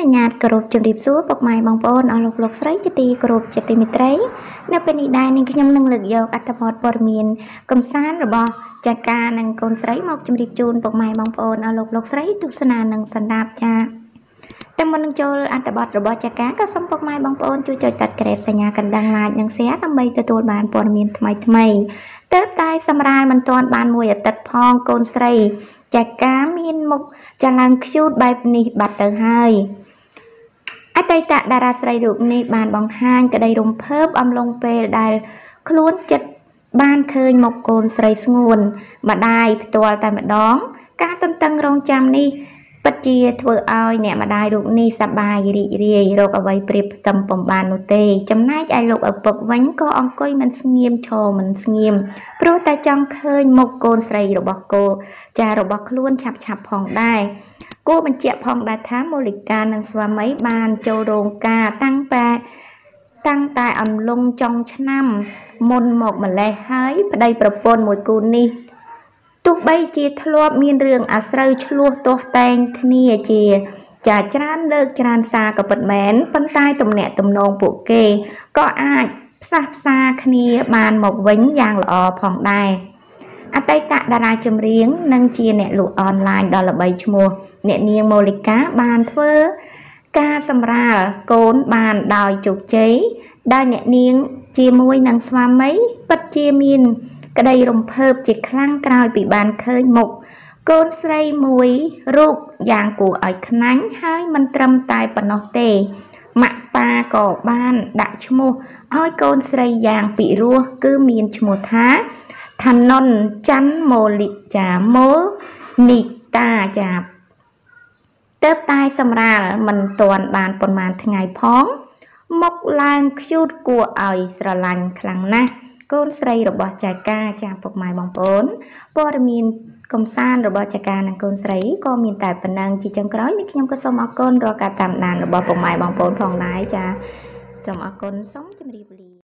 នុញ្ញាតគោរពជំរាបសួរពុកម៉ែបងប្អូនអស់លោកលោកស្រីជាទីគោរពជាទីមេត្រីនៅពេលនេះដែរនឹងខ្ញុំនឹងលើកយកអត្ថបទព័ត៌មានកំសាន្តរបស់ចាការនិងកូនស្រីមកជំរាបជូនពុកម៉ែបងប្អូនអស់លោកលោកស្រី ទស្សនានិងសន្តាបចាតែមុននឹងចូលអត្ថបទរបស់ចាការក៏សូមពុកម៉ែបងប្អូនជួយចុច Subscribe សញ្ញាកណ្ដឹង Like និង Share ដើម្បីទទួលបានព័ត៌មានថ្មីថ្មីទៅតែសម្រាប់មិនទាន់បានមួយអាទិត្យផងកូនស្រី ចាកាមានមុខចលនាខ្ជូតបែបនេះបាត់ទៅហើយតីតតារាស្រីរូបនេះបានបង្ហាញក្តីរំភើបអំឡុងពេលដែលខ្លួនចិត្តបានឃើញមុខកូនស្រីស្ងួនម្ដាយផ្ទាល់តែម្ដង ការតន្ទឹងរង់ចាំនេះពិតជាធ្វើឲ្យ អ្នកម្ដាយរូបនេះសប្បាយរីករាយរកអ្វីប្រៀបផ្ទឹមពំបាននោះទេ ចំណែកឯលោកឪពុកវិញក៏អង្គុយមិនស្ងៀមឈរមិនស្ងៀមព្រោះតែចង់ឃើញមុខកូនស្រីរបស់ cô ចារបស់ខ្លួនឆាប់ឆាប់ផងដែរគួរបញ្ជាក់ផងដែរថាមូលិកានិងស្វាមីបានចូលរោងការតាំងតែតាំងតែអំឡុងចុងឆ្នាំ មុនមកម្លេះហើយប្តីប្រពន្ធមួយគូនេះទោះបីជាធ្លាប់មានរឿងអាស្រូវឆ្លោះទាស់តែងគ្នាជា ចាច្រើនលើកច្រើនសារក៏ពិតមែនប៉ុន្តែទំនាក់ទំនងពួកគេក៏អាចផ្សះផ្សាគ្នាបានមកវិញយ៉ាងល្អផងដែរ។អតីតតារាចម្រៀងនិងជាអ្នកលក់អនឡាញដ៏ល្បីឈ្មោះអ្នកនាងម៉ូលីកាបានធ្វើការសម្រាលកូនបានដោយជោគជ័យដោយអ្នកនាងជាមួយនឹងស្វាមីពិតជាមាន ក្តីរំភើបជាខ្លាំងក្រោយពីបានឃើញមុខកូនស្រីមួយរូបយ៉ាងគួរឲ្យខ្នាញ់ហើយមិនត្រឹមតែប៉ុណ្ណោះទេម៉ាក់ប៉ាក៏បានដាក់ឈ្មោះឲ្យកូនស្រីយ៉ាងពិរោះគឺមានឈ្មោះថាឋាននច័ន្ទមូលិចាមូនីតាចាទៅតែសម្រាលមិនទាន់បានប៉ុន្មានថ្ងៃផងមុខឡើងខ្ជូតគួរឲ្យ ស្រឡាញ់ខ្លាំងណាស់កូនស្រីរបស់ចែកាចាពុកម៉ែបងប្អូនព័ត៌មាន កំសាន្តរបស់ចែកានិងកូនស្រីក៏មានតែប៉ុណ្ណឹងជាចុងក្រោយនេះខ្ញុំក៏សូមអរគុណរាល់ការតាមដានរបស់ពុកម៉ែបងប្អូនផងដែរចាសូមអរគុណសូមជម្រាបលា